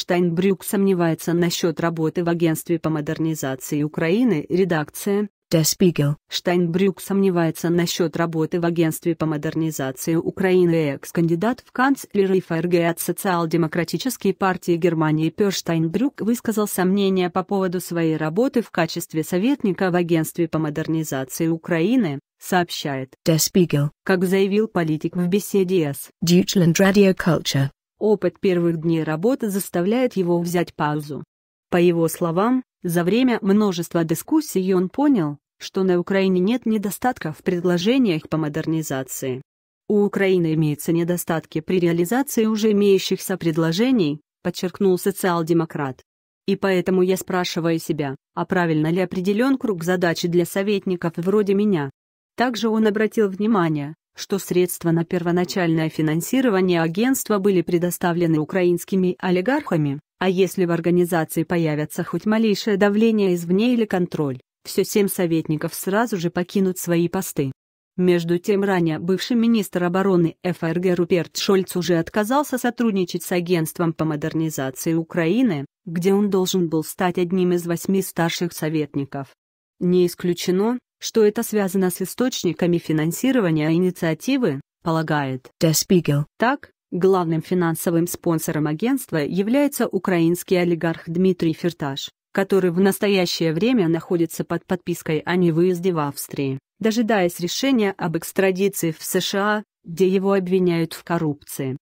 Штайнбрюк сомневается насчет работы в Агентстве по модернизации Украины редакция Der Spiegel. Штайнбрюк сомневается насчет работы в Агентстве по модернизации Украины экс-кандидат в канцлеры ФРГ от Социал-демократической партии Германии Пер Штайнбрюк высказал сомнения по поводу своей работы в качестве советника в Агентстве по модернизации Украины, сообщает Der Spiegel. Как заявил политик в беседе с Deutschland Radio Culture, Опыт первых дней работы заставляет его взять паузу. По его словам, за время множества дискуссий он понял, что на Украине нет недостатков в предложениях по модернизации. У Украины имеются недостатки при реализации уже имеющихся предложений, подчеркнул социал-демократ. И поэтому я спрашиваю себя, а правильно ли определен круг задачи для советников вроде меня. Также он обратил внимание, что средства на первоначальное финансирование агентства были предоставлены украинскими олигархами, а если в организации появится хоть малейшее давление извне или контроль, все семь советников сразу же покинут свои посты. Между тем ранее бывший министр обороны ФРГ Руперт Шольц уже отказался сотрудничать с агентством по модернизации Украины, где он должен был стать одним из восьми старших советников. Не исключено, что это связано с источниками финансирования инициативы, полагает Der Spiegel. Так, главным финансовым спонсором агентства является украинский олигарх Дмитрий Ферташ, который в настоящее время находится под подпиской о невыезде в Австрии, дожидаясь решения об экстрадиции в США, где его обвиняют в коррупции.